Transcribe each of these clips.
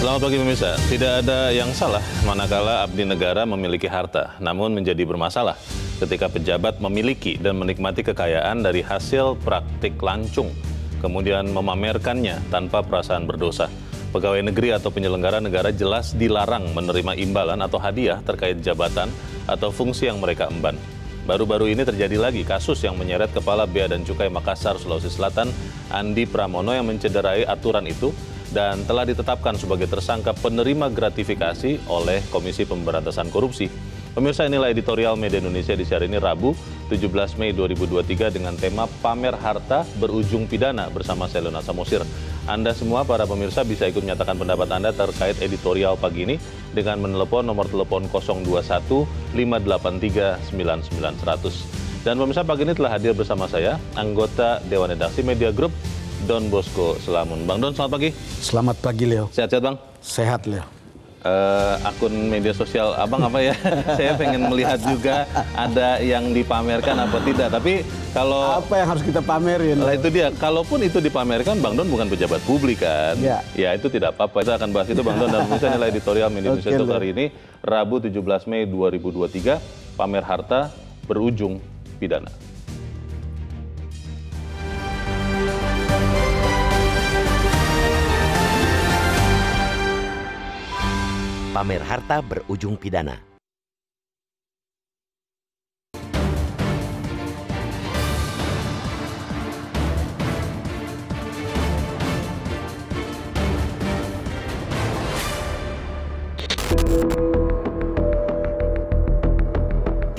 Selamat pagi pemirsa. Tidak ada yang salah manakala abdi negara memiliki harta, namun menjadi bermasalah ketika pejabat memiliki dan menikmati kekayaan dari hasil praktik lancung, kemudian memamerkannya tanpa perasaan berdosa. Pegawai negeri atau penyelenggara negara jelas dilarang menerima imbalan atau hadiah terkait jabatan atau fungsi yang mereka emban. Baru-baru ini terjadi lagi kasus yang menyeret Kepala Bea dan Cukai Makassar, Sulawesi Selatan, Andi Pramono yang mencederai aturan itu dan telah ditetapkan sebagai tersangka penerima gratifikasi oleh Komisi Pemberantasan Korupsi. Pemirsa inilah editorial Media Indonesia di siar ini Rabu 17 Mei 2023 dengan tema Pamer Harta Berujung Pidana bersama Selena Samosir. Anda semua para pemirsa bisa ikut menyatakan pendapat Anda terkait editorial pagi ini dengan menelpon nomor telepon 021 583 99100. Dan pemirsa pagi ini telah hadir bersama saya, anggota Dewan Redaksi Media Group, Don Bosco Selamun. Bang Don, selamat pagi. Selamat pagi, Leo. Sehat-sehat, Bang? Sehat, Leo. Uh, akun media sosial abang apa ya? Saya pengen melihat juga ada yang dipamerkan apa tidak. Tapi kalau apa yang harus kita pamerin? Lah itu dia. Kalaupun itu dipamerkan, Bang Don bukan pejabat publik kan? Ya. Ya itu tidak apa-apa. Kita akan bahas itu Bang Don dan misalnya nilai editorial Media Indonesia okay, hari ini Rabu 17 Mei 2023 pamer harta berujung pidana. Pamer harta berujung pidana.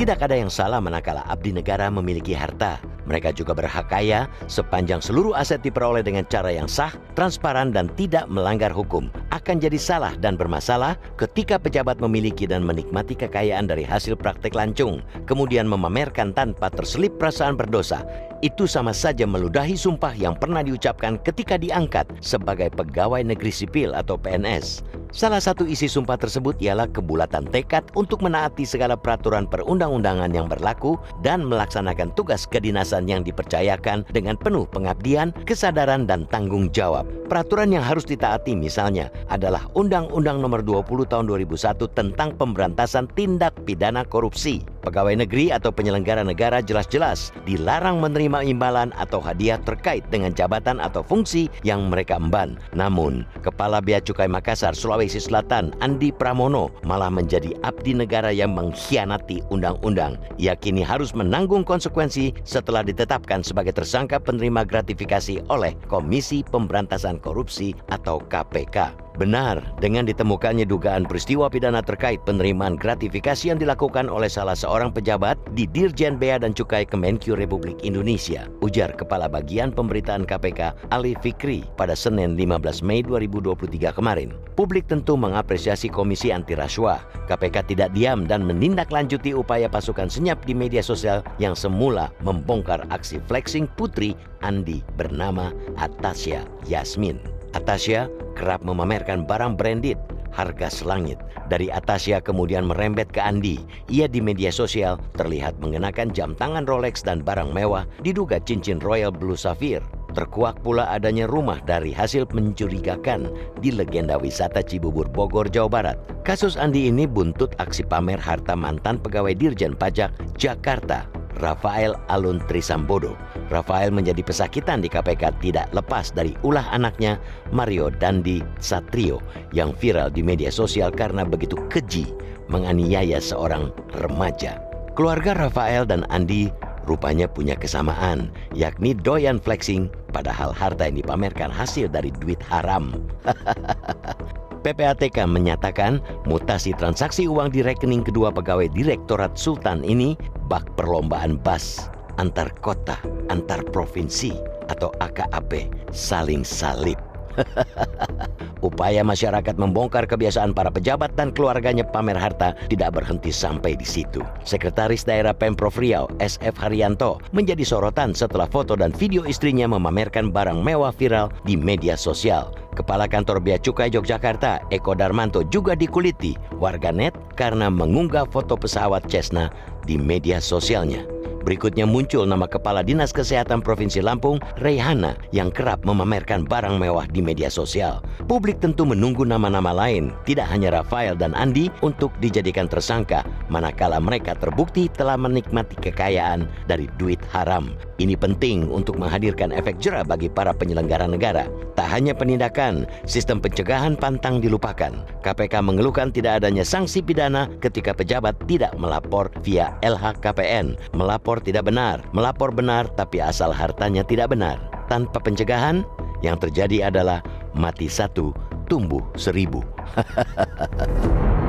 Tidak ada yang salah manakala abdi negara memiliki harta, mereka juga berhak kaya sepanjang seluruh aset diperoleh dengan cara yang sah, transparan, dan tidak melanggar hukum. Akan jadi salah dan bermasalah ketika pejabat memiliki dan menikmati kekayaan dari hasil praktek lancung, kemudian memamerkan tanpa terselip perasaan berdosa. Itu sama saja meludahi sumpah yang pernah diucapkan ketika diangkat sebagai pegawai negeri sipil atau PNS. Salah satu isi sumpah tersebut ialah kebulatan tekad untuk menaati segala peraturan perundang-undangan yang berlaku dan melaksanakan tugas kedinasan jalan yang dipercayakan dengan penuh pengabdian, kesadaran, dan tanggung jawab. Peraturan yang harus ditaati misalnya adalah Undang-Undang Nomor 20 Tahun 2001 tentang Pemberantasan Tindak Pidana Korupsi. Pegawai negeri atau penyelenggara negara jelas-jelas dilarang menerima imbalan atau hadiah terkait dengan jabatan atau fungsi yang mereka emban. Namun, Kepala Bea Cukai Makassar, Sulawesi Selatan, Andi Pramono malah menjadi abdi negara yang mengkhianati undang-undang. Ia kini harus menanggung konsekuensi setelah ditetapkan sebagai tersangka penerima gratifikasi oleh Komisi Pemberantasan Korupsi atau KPK. Benar, dengan ditemukannya dugaan peristiwa pidana terkait penerimaan gratifikasi yang dilakukan oleh salah seorang pejabat di Dirjen Bea dan Cukai Kemenkyu Republik Indonesia, ujar Kepala Bagian Pemberitaan KPK Ali Fikri pada Senin 15 Mei 2023 kemarin. Publik tentu mengapresiasi Komisi Anti Rasuah. KPK tidak diam dan menindaklanjuti upaya pasukan senyap di media sosial yang semula membongkar aksi flexing putri Andi bernama Atasya Yasmin. Atasya kerap memamerkan barang branded harga selangit. Dari Atasya kemudian merembet ke Andi. Ia di media sosial terlihat mengenakan jam tangan Rolex dan barang mewah, diduga cincin Royal Blue Sapphire. Terkuak pula adanya rumah dari hasil mencurigakan di legenda wisata Cibubur Bogor, Jawa Barat. Kasus Andi ini buntut aksi pamer harta mantan pegawai Dirjen Pajak Jakarta Rafael Alun Trisambodo. Rafael menjadi pesakitan di KPK tidak lepas dari ulah anaknya Mario Dandi Satrio yang viral di media sosial karena begitu keji menganiaya seorang remaja. Keluarga Rafael dan Andi rupanya punya kesamaan, yakni doyan flexing padahal harta yang dipamerkan hasil dari duit haram. PPATK menyatakan mutasi transaksi uang di rekening kedua pegawai Direktorat Sultan ini bak perlombaan bas antar kota, antar provinsi atau AKAP saling salib. Upaya masyarakat membongkar kebiasaan para pejabat dan keluarganya pamer harta tidak berhenti sampai di situ. Sekretaris Daerah Pemprov Riau, SF Haryanto, menjadi sorotan setelah foto dan video istrinya memamerkan barang mewah viral di media sosial. Kepala Kantor Bea Cukai Yogyakarta, Eko Darmanto juga dikuliti warganet karena mengunggah foto pesawat Cessna di media sosialnya. Berikutnya muncul nama Kepala Dinas Kesehatan Provinsi Lampung, Reihana, yang kerap memamerkan barang mewah di media sosial. Publik tentu menunggu nama-nama lain, tidak hanya Rafael dan Andi, untuk dijadikan tersangka, manakala mereka terbukti telah menikmati kekayaan dari duit haram. Ini penting untuk menghadirkan efek jerah bagi para penyelenggara negara. Tak hanya penindakan, sistem pencegahan pantang dilupakan. KPK mengeluhkan tidak adanya sanksi pidana ketika pejabat tidak melapor via LHKPN, melapor melapor tidak benar, melapor benar tapi asal hartanya tidak benar. Tanpa pencegahan, yang terjadi adalah mati satu, tumbuh seribu.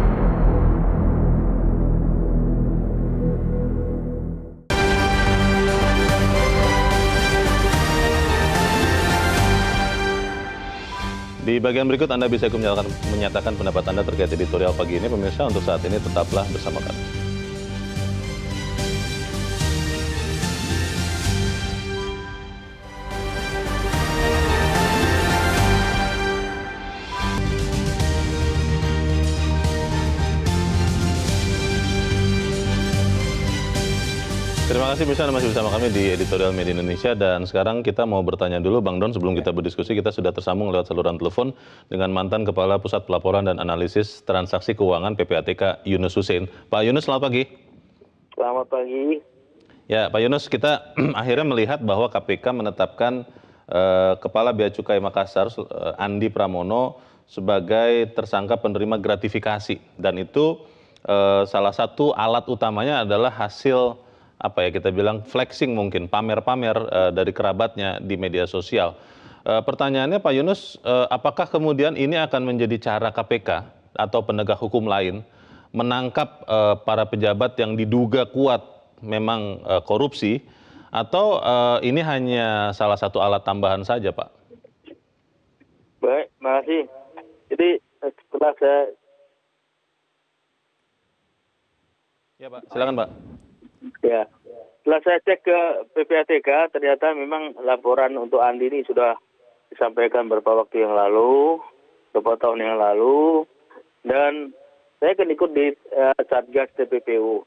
Di bagian berikut Anda bisa menyatakan pendapat Anda terkait editorial pagi ini. Pemirsa, untuk saat ini tetaplah bersama kami. Terima kasih bisa masih bersama kami di Editorial Media Indonesia dan sekarang kita mau bertanya dulu Bang Don sebelum kita berdiskusi kita sudah tersambung lewat saluran telepon dengan mantan Kepala Pusat Pelaporan dan Analisis Transaksi Keuangan PPATK Yunus Hussein. Pak Yunus selamat pagi. Selamat pagi. Ya Pak Yunus kita akhirnya melihat bahwa KPK menetapkan eh, Kepala Bea Cukai Makassar eh, Andi Pramono sebagai tersangka penerima gratifikasi dan itu eh, salah satu alat utamanya adalah hasil apa ya kita bilang flexing mungkin pamer-pamer uh, dari kerabatnya di media sosial. Uh, pertanyaannya Pak Yunus, uh, apakah kemudian ini akan menjadi cara KPK atau penegak hukum lain menangkap uh, para pejabat yang diduga kuat memang uh, korupsi atau uh, ini hanya salah satu alat tambahan saja Pak? Baik, makasih. Jadi setelah saya Ya Pak, silakan Pak ya setelah saya cek ke ppatk ternyata memang laporan untuk andi ini sudah disampaikan beberapa waktu yang lalu beberapa tahun yang lalu dan saya akan ikut di uh, Satgas TPPU.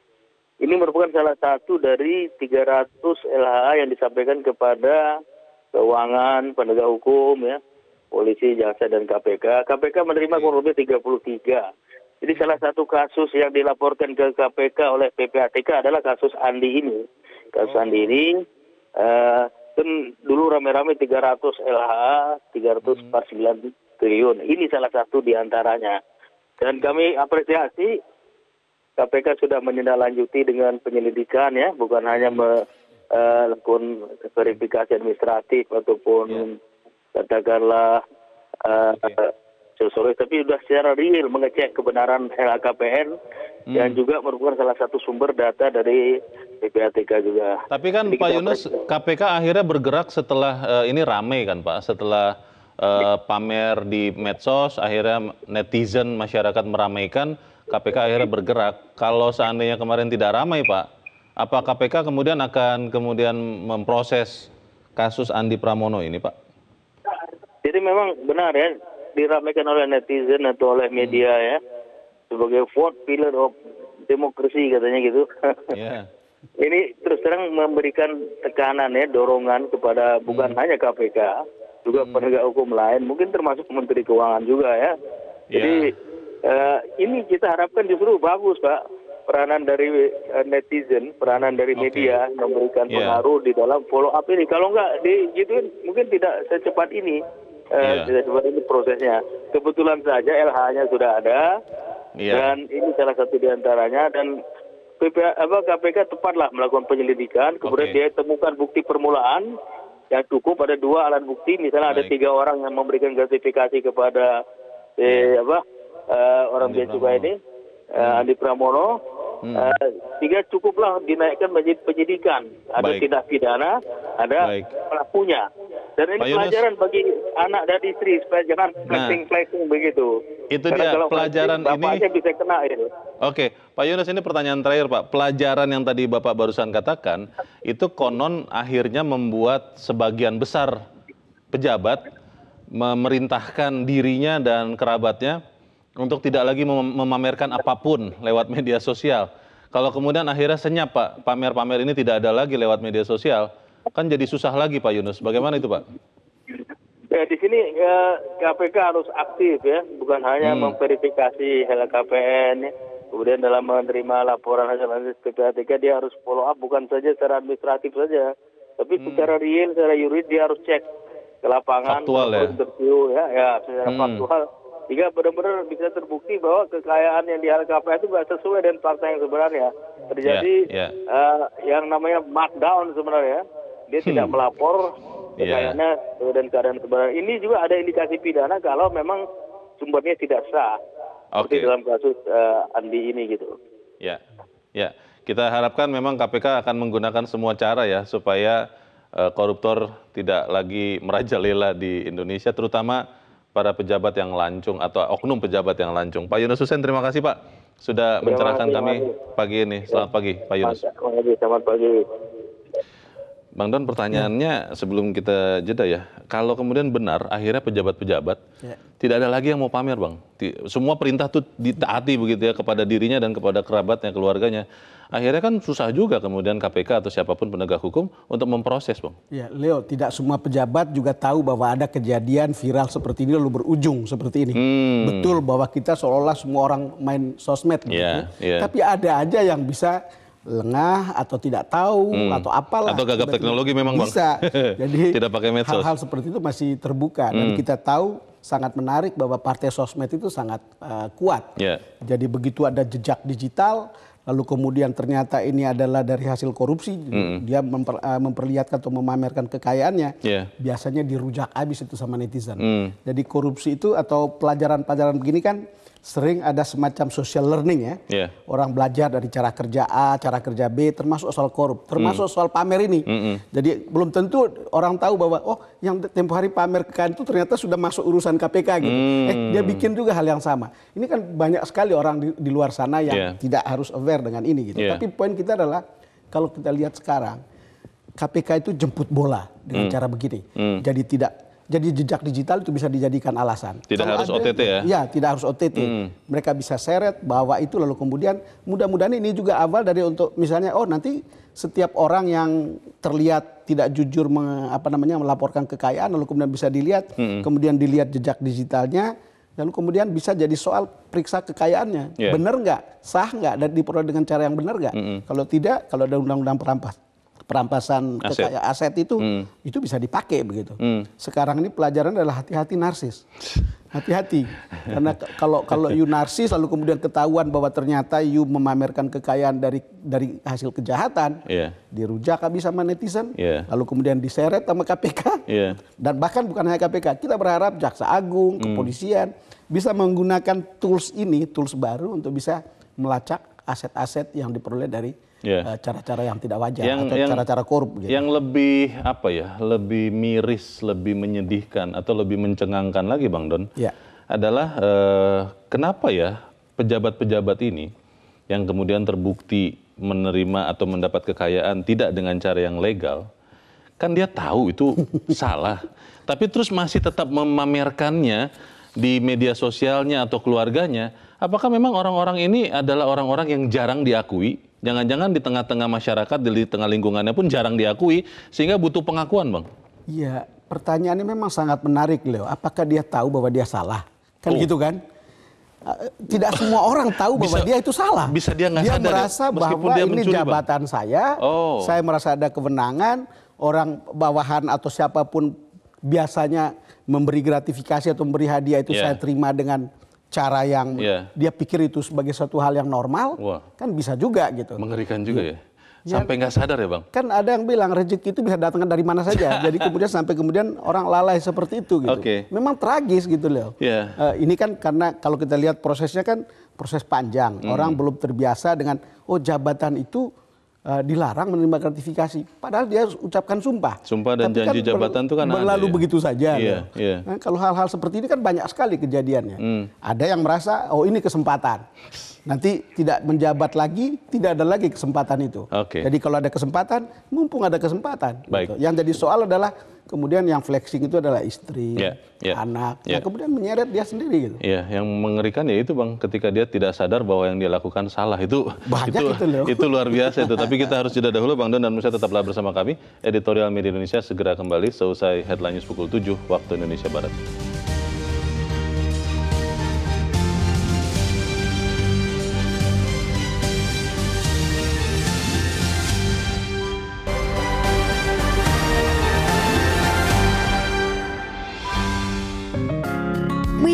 Ini merupakan salah satu dari 300 LHA yang disampaikan kepada keuangan, penegak hukum, ya, polisi, jaksa, dan KPK. KPK menerima kurang lebih 33 jadi salah satu kasus yang dilaporkan ke KPK oleh PPATK adalah kasus Andi ini. Kasus oh. Andi ini uh, kan dulu rame-rame 300 LH, 349 hmm. triliun. Ini salah satu di antaranya. Dan kami apresiasi KPK sudah menindaklanjuti dengan penyelidikan ya, bukan hanya melakukan eh, uh, verifikasi administratif ataupun yeah. katakanlah uh, eh, okay iya sore, tapi sudah secara real mengecek kebenaran LHKPN hmm. dan juga merupakan salah satu sumber data dari PPATK juga. Tapi kan Jadi Pak Yunus KPK akhirnya bergerak setelah uh, ini ramai kan Pak setelah uh, pamer di medsos akhirnya netizen masyarakat meramaikan KPK akhirnya bergerak. Kalau seandainya kemarin tidak ramai Pak, apa KPK kemudian akan kemudian memproses kasus Andi Pramono ini Pak? Jadi memang benar ya diramaikan oleh netizen atau oleh media hmm. ya sebagai fourth pillar of demokrasi katanya gitu. Yeah. Ini terus terang memberikan tekanan ya, dorongan kepada bukan hmm. hanya KPK, juga hmm. penegak hukum lain, mungkin termasuk Menteri Keuangan juga ya. Jadi yeah. Ya. uh, ini kita harapkan justru bagus Pak peranan dari eh, netizen, peranan dari media okay. memberikan ya. pengaruh di dalam follow up ini. Kalau nggak di gitu mungkin tidak secepat ini tidak eh, iya. seperti ini prosesnya. Kebetulan saja LH-nya sudah ada yeah. dan ini salah satu diantaranya dan PPA, apa, KPK tepatlah melakukan penyelidikan. Kemudian okay. dia temukan bukti permulaan yang cukup ada dua alat bukti. Misalnya Baik. ada tiga orang yang memberikan gratifikasi kepada eh, iya. apa uh, orang biasa biaya cukai ini uh, Andi Pramono Hmm. Eh, sehingga cukuplah dinaikkan menjadi penyidikan ada tindak pidana ada pelakunya dan ini pelajaran bagi anak dan istri supaya jangan nah. flexing flexing begitu itu Karena dia pelajaran flexing, ini bisa kena ini oke Pak Yunus ini pertanyaan terakhir Pak pelajaran yang tadi Bapak barusan katakan itu konon akhirnya membuat sebagian besar pejabat memerintahkan dirinya dan kerabatnya untuk tidak lagi memamerkan apapun lewat media sosial. Kalau kemudian akhirnya senyap Pak, pamer-pamer ini tidak ada lagi lewat media sosial, kan jadi susah lagi Pak Yunus. Bagaimana itu Pak? Ya, di sini ya, KPK harus aktif ya, bukan hanya hmm. memverifikasi LKPN, ya. kemudian dalam menerima laporan hasil analisis PPATK dia harus follow up bukan saja secara administratif saja, tapi hmm. secara real, secara yurid dia harus cek ke lapangan, faktual, ya? interview ya, ya secara hmm. faktual jika benar-benar bisa terbukti bahwa kekayaan yang diharapkan itu tidak sesuai dengan fakta yang sebenarnya. Terjadi yeah, ya, ya. yeah. Uh, yang namanya markdown sebenarnya. Dia hmm. tidak melapor ya, kekayaannya yeah. dan keadaan sebenarnya. Ini juga ada indikasi pidana kalau memang sumbernya tidak sah. Okay. Seperti dalam kasus uh, Andi ini gitu. Ya, yeah. ya. Yeah. Kita harapkan memang KPK akan menggunakan semua cara ya supaya uh, koruptor tidak lagi merajalela di Indonesia, terutama para pejabat yang lancung atau oknum pejabat yang lancung. Pak Yunus Hussein, terima kasih Pak sudah terima mencerahkan terima kami terima pagi ini. Selamat pagi Pak Yunus. Selamat pagi. Bang Don, pertanyaannya ya. sebelum kita jeda ya, kalau kemudian benar akhirnya pejabat-pejabat ya. tidak ada lagi yang mau pamer, Bang. Semua perintah tuh ditaati begitu ya kepada dirinya dan kepada kerabatnya, keluarganya akhirnya kan susah juga kemudian KPK atau siapapun penegak hukum untuk memproses, Bang. Ya, Leo, tidak semua pejabat juga tahu bahwa ada kejadian viral seperti ini lalu berujung seperti ini. Hmm. Betul bahwa kita seolah-olah semua orang main sosmed gitu. Yeah, yeah. Ya. Tapi ada aja yang bisa lengah atau tidak tahu hmm. atau apalah atau gagap teknologi memang bisa. Bang. Jadi tidak pakai medsos. Hal-hal seperti itu masih terbuka hmm. dan kita tahu sangat menarik bahwa partai sosmed itu sangat uh, kuat. Yeah. Jadi begitu ada jejak digital lalu kemudian ternyata ini adalah dari hasil korupsi, mm. dia memper, uh, memperlihatkan atau memamerkan kekayaannya, yeah. biasanya dirujak habis itu sama netizen. Mm. Jadi korupsi itu atau pelajaran-pelajaran begini kan sering ada semacam social learning ya. Yeah. Orang belajar dari cara kerja A, cara kerja B, termasuk soal korup, termasuk mm. soal pamer ini. Mm -mm. Jadi belum tentu orang tahu bahwa oh yang tempo hari pamer kekayaan itu ternyata sudah masuk urusan KPK gitu. Mm. Eh hmm. dia bikin juga hal yang sama. Ini kan banyak sekali orang di, di luar sana yang yeah. tidak harus aware dengan ini gitu. Yeah. Tapi poin kita adalah kalau kita lihat sekarang KPK itu jemput bola dengan mm. cara begini. Mm. Jadi tidak jadi jejak digital itu bisa dijadikan alasan. Tidak Kalau harus ada, OTT ya? Ya, tidak harus OTT. Hmm. Mereka bisa seret, bawa itu, lalu kemudian mudah-mudahan ini juga awal dari untuk misalnya, oh nanti setiap orang yang terlihat tidak jujur me, apa namanya melaporkan kekayaan, lalu kemudian bisa dilihat, hmm. kemudian dilihat jejak digitalnya, lalu kemudian bisa jadi soal periksa kekayaannya, yeah. benar nggak, sah nggak, dan diperoleh dengan cara yang benar nggak. -hmm. Kalau tidak, kalau ada undang-undang perampas perampasan aset, kekaya, aset itu hmm. itu bisa dipakai begitu. Hmm. Sekarang ini pelajaran adalah hati-hati narsis. Hati-hati. Karena kalau kalau you narsis lalu kemudian ketahuan bahwa ternyata you memamerkan kekayaan dari dari hasil kejahatan, yeah. dirujak habis sama netizen, yeah. lalu kemudian diseret sama KPK. Yeah. Dan bahkan bukan hanya KPK, kita berharap Jaksa Agung, hmm. kepolisian hmm. bisa menggunakan tools ini, tools baru untuk bisa melacak aset-aset yang diperoleh dari Iya. Eh, cara-cara yeah. yang tidak wajar yang, atau cara-cara korup. Gitu. Yang lebih apa ya, lebih miris, lebih menyedihkan atau lebih mencengangkan lagi, Bang Don, yeah. adalah uh, kenapa ya pejabat-pejabat ini yang kemudian terbukti menerima atau mendapat kekayaan tidak dengan cara yang legal, kan dia tahu itu salah, tapi terus masih tetap memamerkannya di media sosialnya atau keluarganya apakah memang orang-orang ini adalah orang-orang yang jarang diakui? Jangan-jangan di tengah-tengah masyarakat, di tengah lingkungannya pun jarang diakui, sehingga butuh pengakuan, Bang? Iya, pertanyaannya memang sangat menarik, Leo. Apakah dia tahu bahwa dia salah? Kan oh. gitu kan? Eh, tidak semua orang tahu bahwa bisa, dia itu salah. Bisa dia nggak Dia ya? merasa ya? bahwa dia mencuri, ini jabatan bang. saya, oh. saya merasa ada kewenangan, orang bawahan atau siapapun biasanya memberi gratifikasi atau memberi hadiah itu yeah. saya terima dengan cara yang yeah. dia pikir itu sebagai suatu hal yang normal, Wah. kan bisa juga gitu. Mengerikan juga iya. ya. ya. Sampai nggak ya, sadar ya bang? Kan ada yang bilang rezeki itu bisa datang dari mana saja. Jadi kemudian sampai kemudian orang lalai seperti itu gitu. Okay. Memang tragis gitu loh. Yeah. Iya. Uh, ini kan karena kalau kita lihat prosesnya kan proses panjang. Hmm. Orang belum terbiasa dengan oh jabatan itu Eh, dilarang menerima gratifikasi. Padahal dia ucapkan sumpah. Sumpah dan Tapi janji kan jabatan itu kan berlalu ya? begitu saja. Iya, nah, iya. Nah, kalau hal-hal seperti ini kan banyak sekali kejadiannya. Hmm. Ada yang merasa oh ini kesempatan. Nanti tidak menjabat lagi, tidak ada lagi kesempatan itu. Okay. Jadi kalau ada kesempatan, mumpung ada kesempatan. Gitu. Baik. Gitu. Yang jadi soal adalah kemudian yang flexing itu adalah istri, yeah, yeah, anak, yeah. Nah, kemudian menyeret dia sendiri gitu. yeah, yang mengerikan ya itu bang, ketika dia tidak sadar bahwa yang dia lakukan salah itu Banyak itu itu, loh. itu luar biasa itu. Tapi kita harus jeda dahulu bang Don dan Musa tetaplah bersama kami. Editorial Media Indonesia segera kembali seusai headline news pukul 7 waktu Indonesia Barat.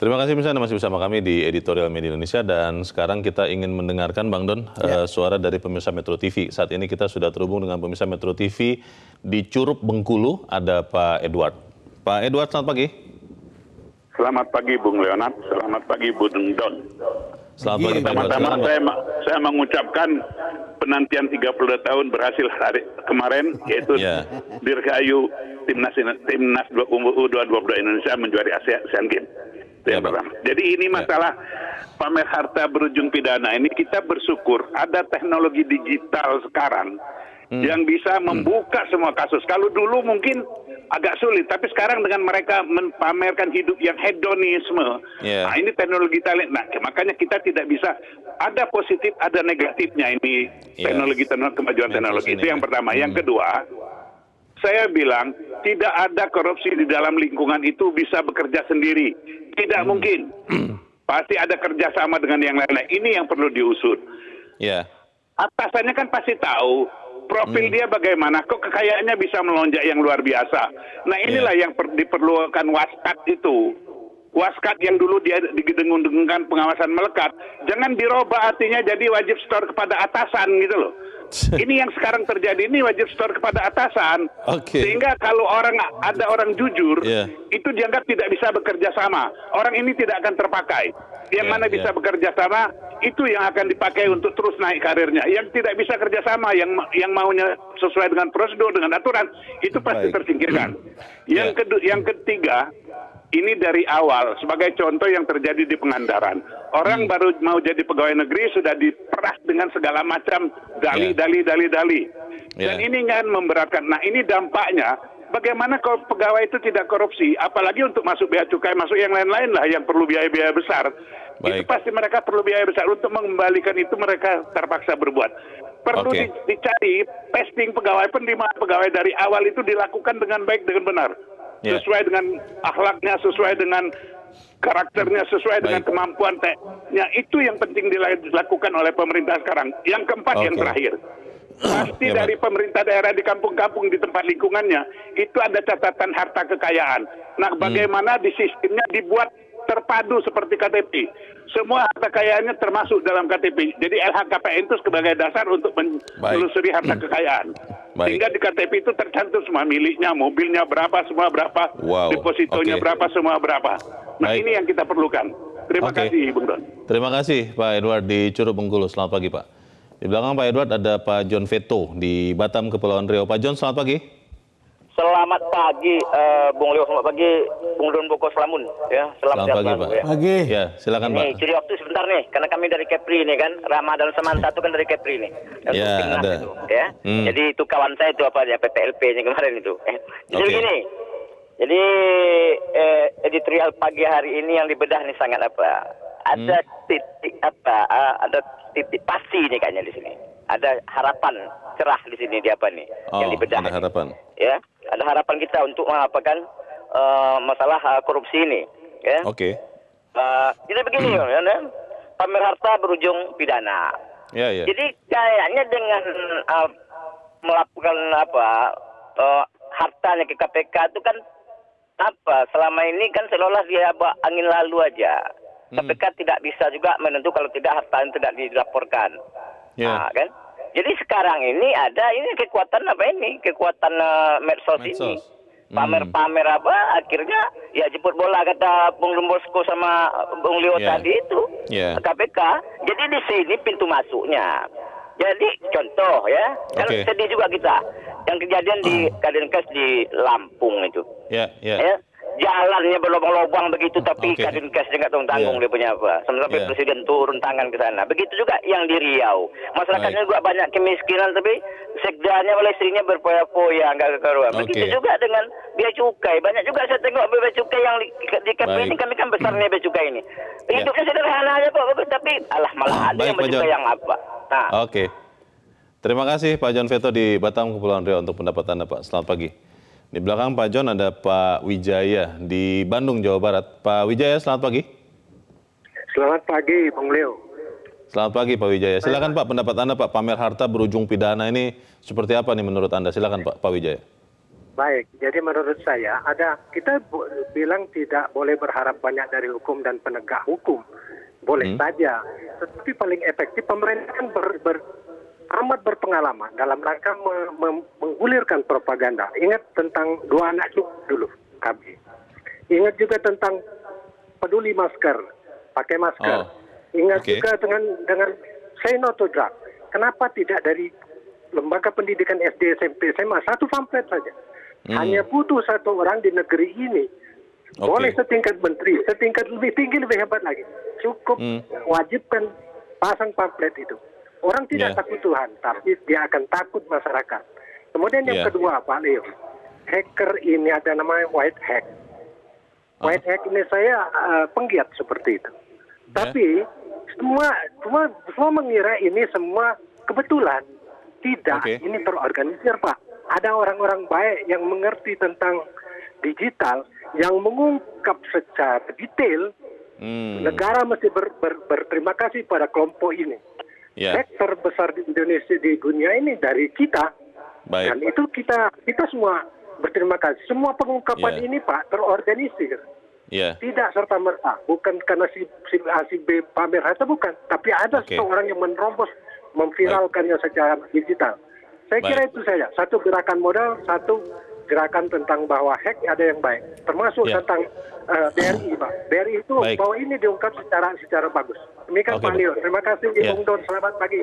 Terima kasih Mas masih bersama kami di Editorial Media Indonesia dan sekarang kita ingin mendengarkan Bang Don ya. uh, suara dari pemirsa Metro TV. Saat ini kita sudah terhubung dengan pemirsa Metro TV di Curup Bengkulu ada Pak Edward. Pak Edward selamat pagi. Selamat pagi Bung Leonard, selamat pagi Bung Don. Selamat pagi Pak Pertama-tama saya, saya mengucapkan penantian 32 tahun berhasil hari kemarin yaitu yeah. Dirgahayu Timnas Timnas U22 Indonesia menjuari ASEAN Games. Ya, Jadi ini iya. masalah ya. pamer harta berujung pidana ini kita bersyukur ada teknologi digital sekarang hmm. yang bisa hmm. membuka hmm. semua kasus. Kalau dulu mungkin agak sulit, tapi sekarang dengan mereka mempamerkan hidup yang hedonisme, yeah. nah ini teknologi talent. Nah, makanya kita tidak bisa ada positif, ada negatifnya ini yeah. teknologi teknologi kemajuan teknologi itu yang pertama. Hmm. Yang kedua, saya bilang tidak ada korupsi di dalam lingkungan itu bisa bekerja sendiri, tidak hmm. mungkin. Hmm. Pasti ada kerjasama dengan yang lain-lain. Ini yang perlu diusut. Yeah atasannya kan pasti tahu profil hmm. dia bagaimana kok kekayaannya bisa melonjak yang luar biasa. Nah, iya. inilah yeah. yang per, diperlukan waskat itu. Waskat yang dulu dia digedengung-dengungkan pengawasan melekat, jangan diroba artinya jadi wajib store kepada atasan gitu loh. ini yang sekarang terjadi ini wajib store kepada atasan. Okay. Sehingga kalau orang ada orang jujur, yeah. itu dianggap tidak bisa bekerja sama. Orang ini tidak akan terpakai yang yeah, mana yeah. bisa bekerja sama itu yang akan dipakai untuk terus naik karirnya. Yang tidak bisa kerja sama, yang yang maunya sesuai dengan prosedur dengan aturan itu pasti Baik. tersingkirkan. Ya. yang yeah. kedua, yang ketiga ini dari awal sebagai contoh yang terjadi di Pengandaran. Orang hmm. baru mau jadi pegawai negeri sudah diperas dengan segala macam dali yeah. dali dali dali. Yeah. Dan ya. ini kan memberatkan. Nah, ini dampaknya bagaimana kalau pegawai itu tidak korupsi? Apalagi untuk masuk bea cukai, masuk yang lain-lain lah yang perlu biaya-biaya besar. Baik. Itu pasti mereka perlu biaya besar untuk mengembalikan itu mereka terpaksa berbuat. Perlu okay. dicari testing pegawai penerima pegawai dari awal itu dilakukan dengan baik dengan benar. Yeah. Sesuai dengan akhlaknya, sesuai dengan karakternya sesuai Baik. dengan kemampuan teknya itu yang penting dilakukan oleh pemerintah sekarang. Yang keempat okay. yang terakhir. Pasti ya, dari pemerintah daerah di kampung-kampung di tempat lingkungannya itu ada catatan harta kekayaan. Nah, hmm. bagaimana hmm. di sistemnya dibuat terpadu seperti KTP. Semua harta kekayaannya termasuk dalam KTP. Jadi LHKPN itu sebagai dasar untuk menelusuri harta hmm. kekayaan. Baik. Sehingga di KTP itu tercantum semua miliknya, mobilnya berapa, semua berapa, wow. depositonya okay. berapa, semua berapa. Nah Baik. ini yang kita perlukan. Terima okay. kasih, Bung Don. Terima kasih Pak Edward di Curug Bengkulu. Selamat pagi, Pak. Di belakang Pak Edward ada Pak John Veto di Batam, Kepulauan Riau. Pak John, selamat pagi. Selamat pagi, uh, Bung Leo. Selamat pagi, Bung Don Boko Selamun. Ya, selamat, selamat pagi, Pak. Ya. Pagi. Ya, silakan, Pak. Nih, curi waktu sebentar nih, karena kami dari Kepri ini kan. Ramadhan Seman satu kan dari Kepri ini. ya, ada. Itu, ya. Hmm. Jadi itu kawan saya itu apa ya, PPLP-nya kemarin itu. Eh, jadi okay. gini, jadi eh, editorial pagi hari ini yang dibedah nih sangat apa ada hmm. titik apa? Eh, ada titik pasti ini kayaknya di sini. Ada harapan cerah di sini di apa nih? Oh, yang dibedah. Ada harapan. Ya, ada harapan kita untuk mengapakan uh, eh, masalah uh, korupsi ini. Ya. Oke. Okay. Uh, jadi begini, hmm. ya, ya, pamer harta berujung pidana. Ya, ya. Jadi kayaknya dengan uh, melakukan apa uh, hartanya ke KPK itu kan apa selama ini kan seolah dia angin lalu aja KPK hmm. kan tidak bisa juga menentu kalau tidak harta yang tidak dilaporkan. Yeah. Nah, kan? Jadi sekarang ini ada ini kekuatan apa ini? Kekuatan uh, eh, medsos, medsos. ini. Hmm. Pamer-pamer hmm. apa akhirnya ya jemput bola kata Bung Lumbosko sama Bung Leo yeah. tadi itu yeah. KPK. Jadi di sini pintu masuknya. Jadi contoh ya, okay. kan sedih juga kita yang kejadian di ah. Kadenkes di Lampung itu. Yeah, yeah. Ya, ya. ya jalannya berlobang-lobang begitu hmm, tapi okay. Kadinkes nggak tanggung tanggung yeah. dia punya apa sampai yeah. presiden turun tangan ke sana begitu juga yang di Riau masyarakatnya juga banyak kemiskinan tapi sekdanya oleh istrinya berpoya-poya nggak kekaruan begitu okay. juga dengan biaya cukai banyak juga saya tengok bea cukai yang di, di ini kami kan besar hmm. nih biaya cukai ini iya. hidupnya yeah. sederhana aja kok tapi alah malah ah, ada yang bea yang apa nah oke okay. Terima kasih Pak John Veto di Batam Kepulauan Riau untuk pendapat Anda Pak. Selamat pagi. Di belakang Pak John ada Pak Wijaya di Bandung, Jawa Barat. Pak Wijaya, selamat pagi. Selamat pagi, Bung Leo. Selamat pagi, Pak Wijaya. Silakan Pak, pendapat Anda Pak pamer harta berujung pidana ini seperti apa nih menurut Anda? Silakan Pak, Pak Wijaya. Baik, jadi menurut saya ada kita bilang tidak boleh berharap banyak dari hukum dan penegak hukum. Boleh hmm. saja, tetapi paling efektif pemerintah kan ber, ber, amat berpengalaman dalam rangka menggulirkan propaganda. Ingat tentang dua anak itu dulu kami. Ingat juga tentang peduli masker, pakai masker. Oh. Ingat okay. juga dengan dengan say no to drug. Kenapa tidak dari lembaga pendidikan SD, SMP, SMA satu pamflet saja? Hmm. Hanya butuh satu orang di negeri ini Okay. Boleh setingkat menteri, setingkat lebih tinggi lebih hebat lagi. Cukup hmm. wajibkan pasang pamflet itu. Orang tidak yeah. takut Tuhan, tapi dia akan takut masyarakat. Kemudian yang yeah. kedua, Pak Leo, hacker ini ada namanya white hack. White hack ini saya uh, penggiat seperti itu. Yeah. Tapi semua semua semua mengira ini semua kebetulan. Tidak, okay. ini terorganisir, Pak. Ada orang-orang baik yang mengerti tentang digital yang mengungkap secara detail Hmm. Negara mesti ber, ber, berterima kasih pada kelompok ini yeah. sektor besar di Indonesia di dunia ini dari kita. Baik. Dan itu kita kita semua berterima kasih. Semua pengungkapan yeah. ini Pak terorganisir. Yeah. Tidak serta merta, bukan karena si, si A si B pamer harta bukan, tapi ada okay. seorang yang menerobos memviralkannya Baik. secara digital. Saya Baik. kira itu saja. Satu gerakan modal, satu gerakan tentang bahwa hack ada yang baik, termasuk yeah. tentang uh, eh, BRI, Pak. BRI itu baik. bahwa ini diungkap secara secara bagus. Demikian okay, Pak Leo. Terima kasih yeah. Bung Don. Selamat pagi.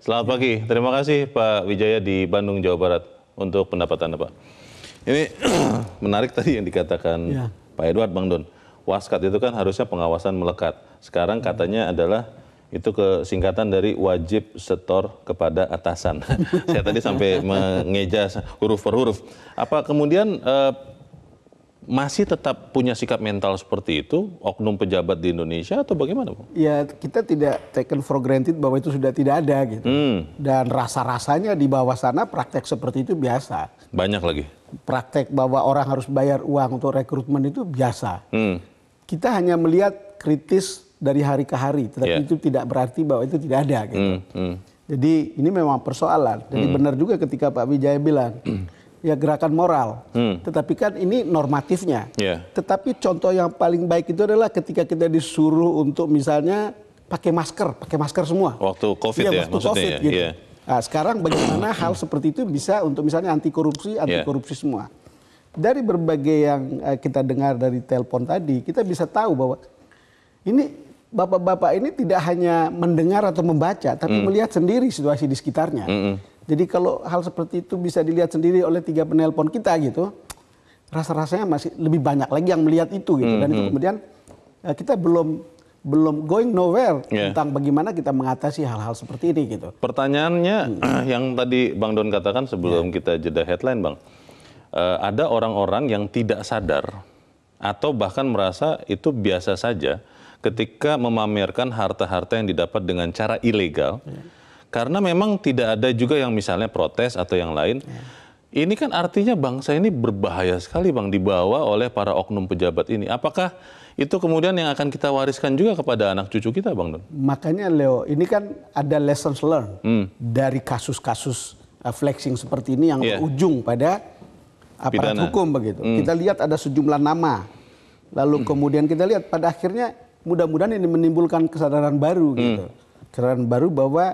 Selamat pagi. Terima kasih Pak Wijaya di Bandung, Jawa Barat untuk pendapat Anda, Pak. Ini menarik tadi yang dikatakan yeah. Pak Edward, Bang Don. Waskat itu kan harusnya pengawasan melekat. Sekarang katanya adalah itu kesingkatan dari wajib setor kepada atasan. Saya tadi sampai mengeja huruf per huruf. Apa kemudian eh, masih tetap punya sikap mental seperti itu oknum pejabat di Indonesia atau bagaimana, Bu? Ya, kita tidak taken for granted bahwa itu sudah tidak ada gitu. Hmm. Dan rasa-rasanya di bawah sana praktek seperti itu biasa. Banyak lagi. Praktek bahwa orang harus bayar uang untuk rekrutmen itu biasa. Hmm. Kita hanya melihat kritis dari hari ke hari, tetapi yeah. itu tidak berarti bahwa itu tidak ada. Gitu. Mm, mm. Jadi ini memang persoalan. Jadi mm. benar juga ketika Pak Wijaya bilang hmm. ya gerakan moral, hmm. tetapi kan ini normatifnya. Yeah. Tetapi contoh yang paling baik itu adalah ketika kita disuruh untuk misalnya pakai masker, pakai masker semua. Waktu iya, COVID ya, ya waktu maksudnya COVID, ya. Gitu. Yeah. Nah, sekarang bagaimana hal seperti itu bisa untuk misalnya anti korupsi, iya. anti korupsi yeah. semua. Dari berbagai yang eh, kita dengar dari telepon tadi, kita bisa tahu bahwa ini bapak-bapak ini tidak hanya mendengar atau membaca, tapi mm. melihat sendiri situasi di sekitarnya. Mm -mm. Jadi kalau hal seperti itu bisa dilihat sendiri oleh tiga penelpon kita gitu, rasa-rasanya masih lebih banyak lagi yang melihat itu gitu. Mm -hmm. Dan itu hmm. kemudian eh, kita belum belum going nowhere yeah. tentang bagaimana kita mengatasi hal-hal seperti ini gitu. Pertanyaannya hmm. yang tadi Bang Don katakan sebelum yeah. kita jeda headline Bang, uh, ada orang-orang yang tidak sadar atau bahkan merasa itu biasa saja ketika memamerkan harta-harta yang didapat dengan cara ilegal, ya. karena memang tidak ada juga yang misalnya protes atau yang lain. Ya. Ini kan artinya bangsa ini berbahaya sekali bang dibawa oleh para oknum pejabat ini. Apakah itu kemudian yang akan kita wariskan juga kepada anak cucu kita bang Don? Makanya Leo, ini kan ada lessons learned hmm. dari kasus-kasus eh, flexing seperti ini yang yeah. ujung pada aparat Pidana. hukum begitu. Hmm. Kita lihat ada sejumlah nama, lalu hmm. kemudian kita lihat pada akhirnya mudah-mudahan ini menimbulkan kesadaran baru gitu hmm. kesadaran baru bahwa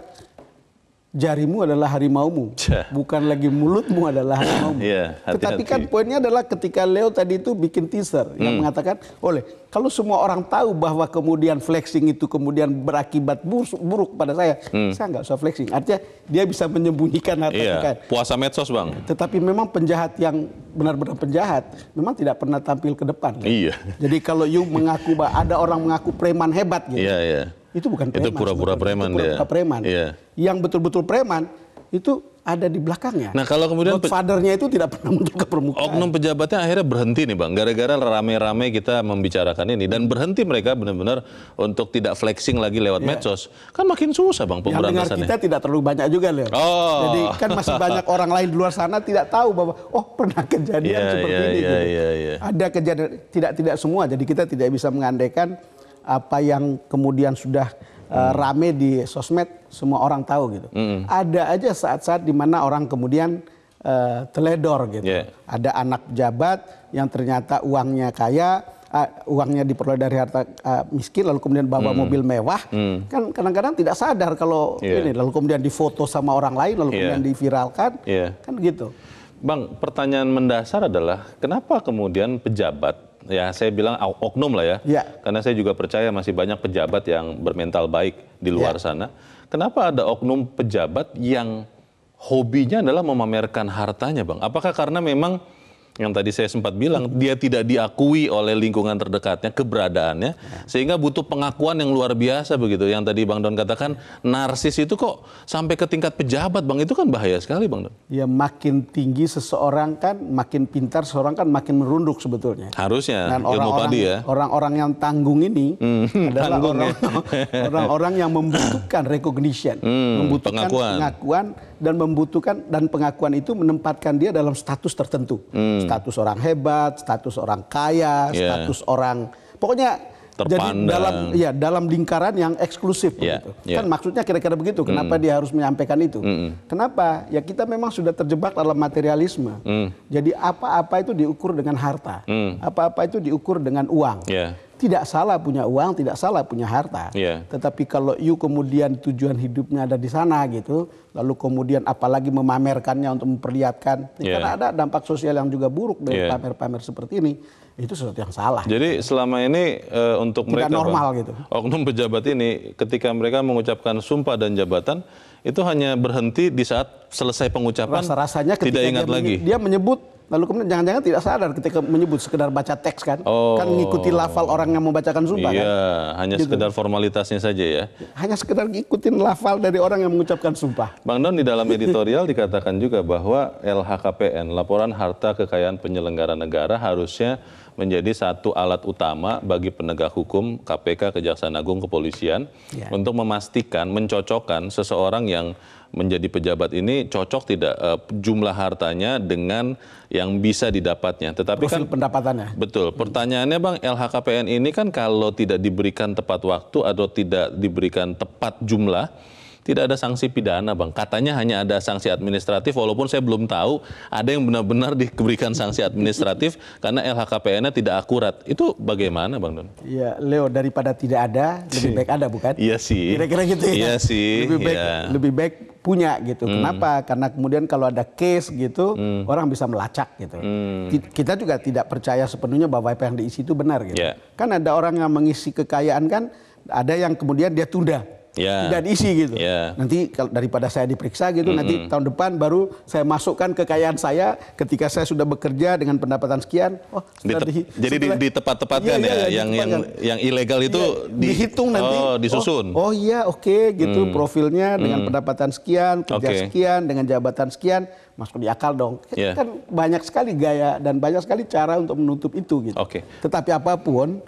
jarimu adalah harimaumu, bukan lagi mulutmu adalah iya, harimaumu. yeah, Tetapi kan poinnya adalah ketika Leo tadi itu bikin teaser hmm. yang mengatakan, oleh kalau semua orang tahu bahwa kemudian flexing itu kemudian berakibat buruk, buruk pada saya, hmm. saya nggak usah flexing. Artinya dia bisa menyembunyikan atau yeah, kekayaan. Puasa medsos bang. Tetapi memang penjahat yang benar-benar penjahat memang tidak pernah tampil ke depan. Iya. Yeah. Jadi kalau you mengaku bahwa ada orang mengaku preman hebat gitu. Yeah, yeah itu bukan preman. Itu pura-pura preman pura -pura dia. preman. Iya. Yang betul-betul preman itu ada di belakangnya. Nah kalau kemudian fathernya itu tidak pernah muncul ke permukaan. Oknum pejabatnya akhirnya berhenti nih bang, gara-gara rame-rame kita membicarakan ini dan berhenti mereka benar-benar untuk tidak flexing lagi lewat yeah. medsos, kan makin susah bang pemberantasannya. Yang dengar kita tidak terlalu banyak juga loh. Oh. Jadi kan masih banyak orang lain di luar sana tidak tahu bahwa oh pernah kejadian yeah, seperti yeah, ini. Yeah, gitu. yeah, yeah. Ada kejadian tidak tidak semua, jadi kita tidak bisa mengandaikan apa yang kemudian sudah uh, rame di sosmed semua orang tahu gitu. -hmm. Ada aja saat-saat di mana orang kemudian uh, teledor gitu. Yeah. Ada anak jabat yang ternyata uangnya kaya, uh, uangnya diperoleh dari harta uh, miskin lalu kemudian bawa mm. mobil mewah mm. kan kadang-kadang tidak sadar kalau yeah. ini lalu kemudian difoto sama orang lain lalu yeah. kemudian diviralkan yeah. kan gitu. Bang, pertanyaan mendasar adalah kenapa kemudian pejabat ya saya bilang oknum lah ya, ya. karena saya juga percaya masih banyak pejabat yang bermental baik di luar ya. sana. Kenapa ada oknum pejabat yang hobinya adalah memamerkan hartanya, bang? Apakah karena memang yang tadi saya sempat bilang dia tidak diakui oleh lingkungan terdekatnya keberadaannya sehingga butuh pengakuan yang luar biasa begitu yang tadi Bang Don katakan narsis itu kok sampai ke tingkat pejabat Bang itu kan bahaya sekali Bang Don. Ya makin tinggi seseorang kan makin pintar seseorang kan makin merunduk sebetulnya. Harusnya Dan orang, -orang padi ya. Orang-orang yang tanggung ini hmm, adalah ya. orang-orang ya. orang, orang yang membutuhkan recognition, hmm, membutuhkan pengakuan, pengakuan dan membutuhkan dan pengakuan itu menempatkan dia dalam status tertentu. Hmm. Status orang hebat, status orang kaya, yeah. status orang pokoknya Terpandang. Jadi dalam ya dalam lingkaran yang eksklusif yeah, begitu. Yeah. Kan maksudnya kira-kira begitu. Kenapa mm. dia harus menyampaikan itu? Mm. Kenapa? Ya kita memang sudah terjebak dalam materialisme. Mm. Jadi apa-apa itu diukur dengan harta. apa hmm. Apa-apa itu diukur dengan uang. Yeah. Tidak salah punya uang, tidak salah punya harta. Yeah. Tetapi kalau you kemudian tujuan hidupnya ada di sana gitu, lalu kemudian apalagi memamerkannya untuk memperlihatkan, yeah. Iya. karena ada dampak sosial yang juga buruk dari iya. pamer-pamer yeah. seperti ini itu sesuatu yang salah. Jadi selama ini e, untuk Tidak mereka normal gitu. Oknum pejabat ini ketika mereka mengucapkan sumpah dan jabatan itu hanya berhenti di saat selesai pengucapan. Rasa rasanya tidak ingat dia lagi. Dia menyebut lalu kemudian jangan-jangan tidak sadar ketika menyebut sekedar baca teks kan, oh. kan ngikuti lafal orang yang membacakan sumpah iya, kan. hanya gitu. sekedar formalitasnya saja ya. Hanya sekedar ngikutin lafal dari orang yang mengucapkan sumpah. Bang Don di dalam editorial dikatakan juga bahwa LHKPN, laporan harta kekayaan penyelenggara negara harusnya menjadi satu alat utama bagi penegak hukum KPK, Kejaksaan Agung, Kepolisian yeah. untuk memastikan, mencocokkan seseorang yang menjadi pejabat ini cocok tidak uh, jumlah hartanya dengan yang bisa didapatnya. Tetapi Profil kan pendapatannya. Betul. Hmm. Pertanyaannya Bang, LHKPN ini kan kalau tidak diberikan tepat waktu atau tidak diberikan tepat jumlah tidak ada sanksi pidana, Bang. Katanya hanya ada sanksi administratif walaupun saya belum tahu ada yang benar-benar diberikan sanksi administratif karena LHKPN-nya tidak akurat. Itu bagaimana, Bang Don? Iya, Leo, daripada tidak ada, lebih baik ada bukan? Iya sih. Kira-kira gitu ya. Iya sih. Lebih baik ya. lebih baik punya gitu. Hmm. Kenapa? Karena kemudian kalau ada case gitu, hmm. orang bisa melacak gitu. Hmm. Kita juga tidak percaya sepenuhnya bahwa apa yang diisi itu benar gitu. Yeah. Kan ada orang yang mengisi kekayaan kan ada yang kemudian dia tunda yeah. tidak diisi gitu. Yeah. Nanti kalau daripada saya diperiksa gitu, mm -hmm. nanti tahun depan baru saya masukkan kekayaan saya ketika saya sudah bekerja dengan pendapatan sekian. Oh, di, di, jadi setelah, di, di tepat-tepatkan iya, iya, ya, iya, yang yang yang ilegal itu iya, di, dihitung nanti. Oh, oh disusun. Oh, oh iya, oke okay, gitu mm. profilnya dengan mm. pendapatan sekian, kerja okay. sekian, dengan jabatan sekian masuk di akal dong. Yeah. Kan banyak sekali gaya dan banyak sekali cara untuk menutup itu gitu. Okay. Tetapi apapun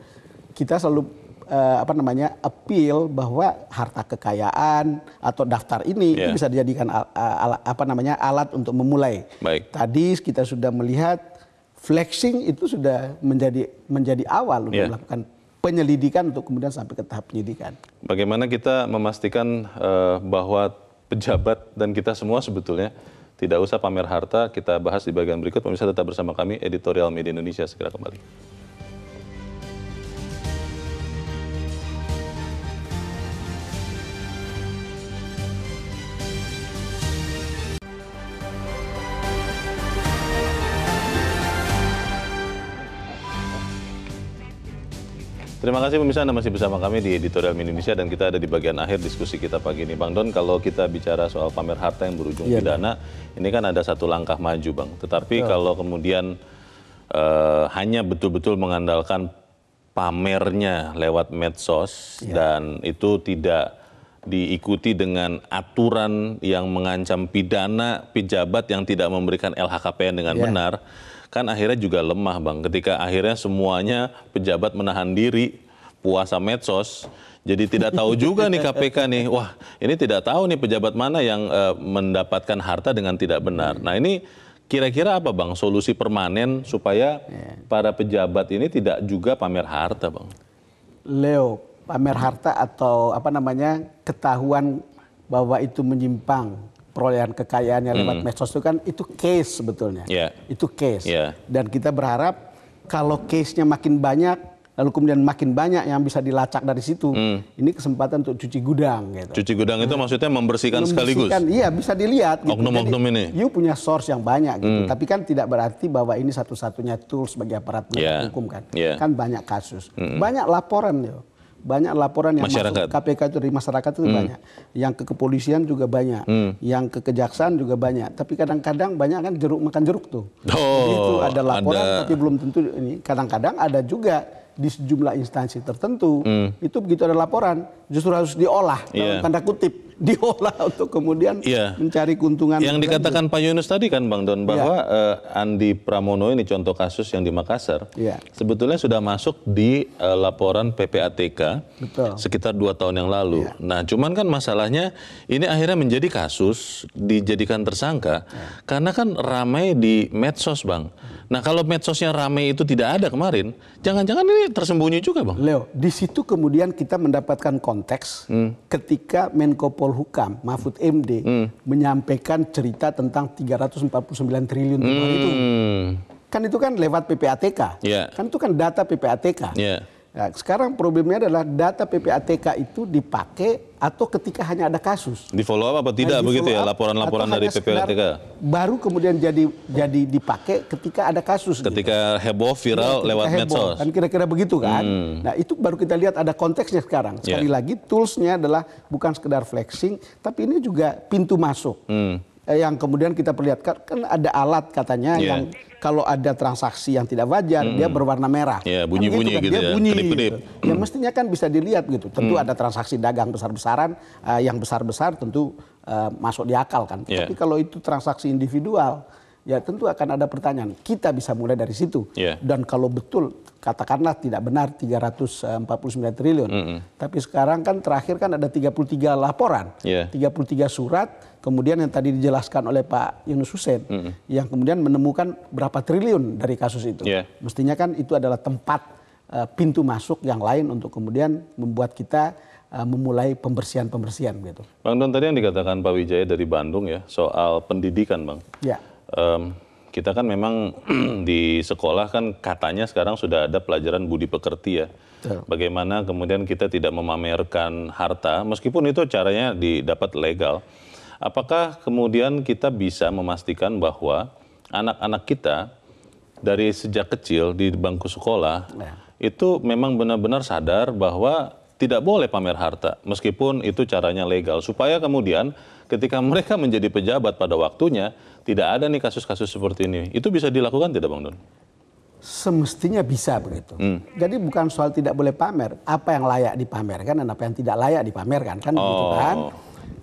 kita selalu uh, apa namanya appeal bahwa harta kekayaan atau daftar ini yeah. itu ya. bisa dijadikan al, al, apa namanya alat untuk memulai. Baik. Tadi kita sudah melihat flexing itu sudah menjadi menjadi awal untuk yeah. melakukan penyelidikan untuk kemudian sampai ke tahap penyidikan. Bagaimana kita memastikan uh, bahwa pejabat dan kita semua sebetulnya tidak usah pamer harta, kita bahas di bagian berikut. Pemirsa tetap bersama kami, Editorial Media Indonesia segera kembali. Terima kasih pemirsa Anda masih bersama kami di Editorial Indonesia dan kita ada di bagian akhir diskusi kita pagi ini. Bang Don, kalau kita bicara soal pamer harta yang berujung ya, pidana, ya. ini kan ada satu langkah maju Bang. Tetapi ya. kalau kemudian uh, hanya betul-betul mengandalkan pamernya lewat medsos ya. dan itu tidak diikuti dengan aturan yang mengancam pidana pejabat yang tidak memberikan LHKPN dengan ya. benar, kan akhirnya juga lemah bang. Ketika akhirnya semuanya pejabat menahan diri puasa medsos, jadi tidak tahu juga nih KPK nih. Wah ini tidak tahu nih pejabat mana yang uh, mendapatkan harta dengan tidak benar. Hmm. Nah ini Kira-kira apa bang solusi permanen supaya ya. para pejabat ini tidak juga pamer harta bang? Leo, pamer harta atau apa namanya ketahuan bahwa itu menyimpang perolehan kekayaannya lewat mm. medsos itu kan itu case sebetulnya. Yeah. Itu case. Yeah. Dan kita berharap kalau case-nya makin banyak lalu kemudian makin banyak yang bisa dilacak dari situ. Mm. Ini kesempatan untuk cuci gudang gitu. Cuci gudang itu nah, maksudnya membersihkan, membersihkan sekaligus. Iya, bisa dilihat gitu. Oknum-oknum ini. You punya source yang banyak gitu. Mm. Tapi kan tidak berarti bahwa ini satu-satunya tools bagi aparat penegak yeah. hukum kan. Yeah. Kan banyak kasus. Mm. Banyak laporan Gitu banyak laporan yang masyarakat. masuk KPK itu dari masyarakat itu hmm. banyak, yang ke kepolisian juga banyak, hmm. yang ke kejaksaan juga banyak. Tapi kadang-kadang banyak kan jeruk makan jeruk tuh. Oh, Jadi itu ada laporan anda... tapi belum tentu ini. Kadang-kadang ada juga di sejumlah instansi tertentu hmm. itu begitu ada laporan justru harus diolah yeah. dalam iya. tanda kutip diolah untuk kemudian ya. mencari keuntungan. Yang dikatakan Pak Yunus tadi kan Bang Don iya. bahwa ya. uh, Andi Pramono ini contoh kasus yang di Makassar ya. sebetulnya sudah masuk di uh, laporan PPATK Betul. sekitar dua tahun yang lalu. Ya. Nah cuman kan masalahnya ini akhirnya menjadi kasus dijadikan tersangka ya. karena kan ramai di medsos Bang. Nah kalau medsosnya ramai itu tidak ada kemarin, jangan-jangan ini tersembunyi juga Bang. Leo, di situ kemudian kita mendapatkan konteks hmm. ketika Menko Pol Polhukam Mahfud MD hmm. menyampaikan cerita tentang 349 triliun hmm. itu. Kan itu kan lewat PPATK. Yeah. Kan itu kan data PPATK. Yeah. Nah, sekarang problemnya adalah data PPATK itu dipakai atau ketika hanya ada kasus. Di follow up apa tidak nah, begitu ya laporan-laporan dari PPATK? Baru kemudian jadi jadi dipakai ketika ada kasus. Gitu. Ketika gitu. heboh iya, viral ya, lewat heboh, medsos. Kan kira-kira begitu kan. Hmm. Nah, itu baru kita lihat ada konteksnya sekarang. Iya. Sekali yeah. lagi toolsnya adalah bukan sekedar flexing, tapi ini juga pintu masuk. Hmm eh, yang kemudian kita perlihatkan kan ada alat katanya yeah. yang kalau ada transaksi yang tidak wajar hmm. dia berwarna merah. Ya, bunyi-bunyi gitu kan gitu, bunyi, kan? gitu ya. bunyi. Kedip-kedip. Gitu. Ya mestinya kan bisa dilihat gitu. Tentu hmm. ada transaksi dagang besar-besaran uh, yang besar-besar tentu uh, masuk di akal kan. Yeah. Tapi kalau itu transaksi individual ya tentu akan ada pertanyaan. Kita bisa mulai dari situ. Yeah. Dan kalau betul katakanlah tidak benar 349 triliun. Mm -hmm. Tapi sekarang kan terakhir kan ada 33 laporan, yeah. 33 surat, kemudian yang tadi dijelaskan oleh Pak Yunus Hussein mm -hmm. yang kemudian menemukan berapa triliun dari kasus itu. Yeah. Mestinya kan itu adalah tempat uh, pintu masuk yang lain untuk kemudian membuat kita eh, memulai pembersihan-pembersihan gitu. Bang Don tadi yang dikatakan Pak Wijaya dari Bandung ya soal pendidikan, Bang. Ya um, kita kan memang di sekolah kan katanya sekarang sudah ada pelajaran budi pekerti ya. Bagaimana kemudian kita tidak memamerkan harta, meskipun itu caranya didapat legal. Apakah kemudian kita bisa memastikan bahwa anak-anak kita dari sejak kecil di bangku sekolah ya. itu memang benar-benar sadar bahwa tidak boleh pamer harta, meskipun itu caranya legal, supaya kemudian ketika mereka menjadi pejabat pada waktunya, tidak ada nih kasus-kasus seperti ini. Itu bisa dilakukan tidak, Bang Don? Semestinya bisa begitu. Hmm. Jadi bukan soal tidak boleh pamer, apa yang layak dipamerkan dan apa yang tidak layak dipamerkan kan oh. begitu kan?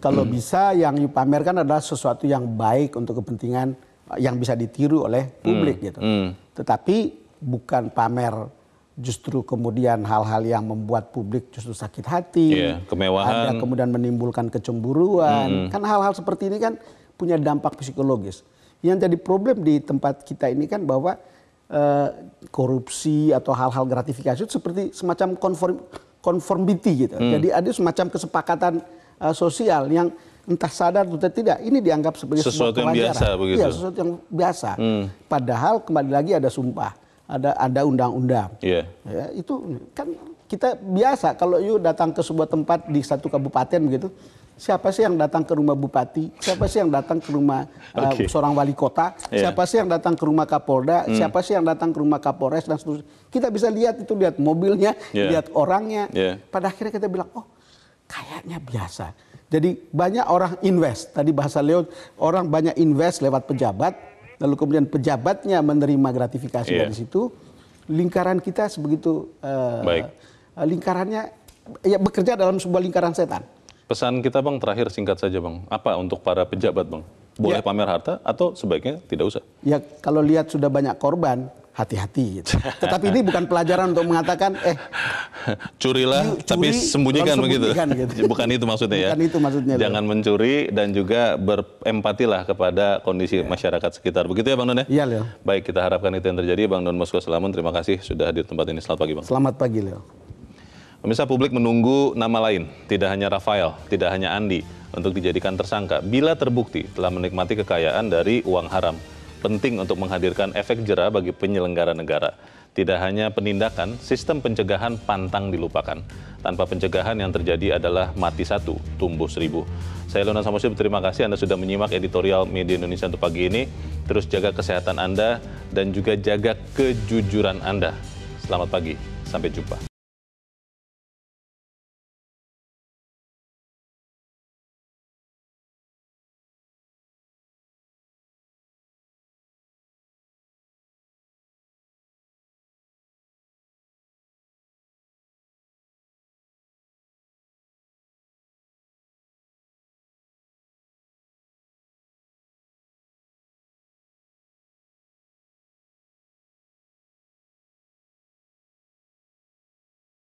Kalau hmm. bisa yang dipamerkan adalah sesuatu yang baik untuk kepentingan yang bisa ditiru oleh publik hmm. gitu. Hmm. Tetapi bukan pamer justru kemudian hal-hal yang membuat publik justru sakit hati, yeah, kemewahan, ada kemudian menimbulkan kecemburuan. Mm. Kan hal-hal seperti ini kan punya dampak psikologis. Yang jadi problem di tempat kita ini kan bahwa e, korupsi atau hal-hal gratifikasi itu seperti semacam konform conformity gitu. Mm. Jadi ada semacam kesepakatan e, sosial yang entah sadar atau tidak ini dianggap sebagai sesuatu yang biasa begitu. Iya, sesuatu yang biasa. Mm. Padahal kembali lagi ada sumpah ada ada undang-undang. Yeah. Ya, itu kan kita biasa kalau you datang ke sebuah tempat di satu kabupaten begitu, siapa sih yang datang ke rumah bupati, siapa sih yang datang ke rumah uh, seorang wali kota, yeah. siapa sih yang datang ke rumah kapolda, mm. siapa sih yang datang ke rumah kapolres dan seterusnya. Kita bisa lihat itu lihat mobilnya, yeah. lihat orangnya. Yeah. Pada akhirnya kita bilang, "Oh, kayaknya biasa." Jadi banyak orang invest, tadi bahasa Leo, orang banyak invest lewat pejabat, lalu kemudian pejabatnya menerima gratifikasi yeah. dari situ, lingkaran kita sebegitu uh, Baik. lingkarannya ya bekerja dalam sebuah lingkaran setan. Pesan kita bang terakhir singkat saja bang, apa untuk para pejabat bang? Boleh ya. pamer harta atau sebaiknya tidak usah? Ya kalau lihat sudah banyak korban, hati-hati. Gitu. Tetapi ini bukan pelajaran untuk mengatakan eh curilah curi, tapi sembunyikan, begitu. Gitu. Bukan itu maksudnya ya. itu maksudnya. Jangan loh. mencuri dan juga berempatilah kepada kondisi ya. masyarakat sekitar. Begitu ya Bang Don ya? Iya, Leo. Baik, kita harapkan itu yang terjadi. Bang Don Moskow Selamun, terima kasih sudah hadir tempat ini. Selamat pagi, Bang. Selamat pagi, Leo. Pemirsa publik menunggu nama lain, tidak hanya Rafael, tidak hanya Andi, untuk dijadikan tersangka bila terbukti telah menikmati kekayaan dari uang haram penting untuk menghadirkan efek jerah bagi penyelenggara negara. Tidak hanya penindakan, sistem pencegahan pantang dilupakan. Tanpa pencegahan yang terjadi adalah mati satu, tumbuh seribu. Saya Lona Samosir, terima kasih Anda sudah menyimak editorial Media Indonesia untuk pagi ini. Terus jaga kesehatan Anda dan juga jaga kejujuran Anda. Selamat pagi, sampai jumpa.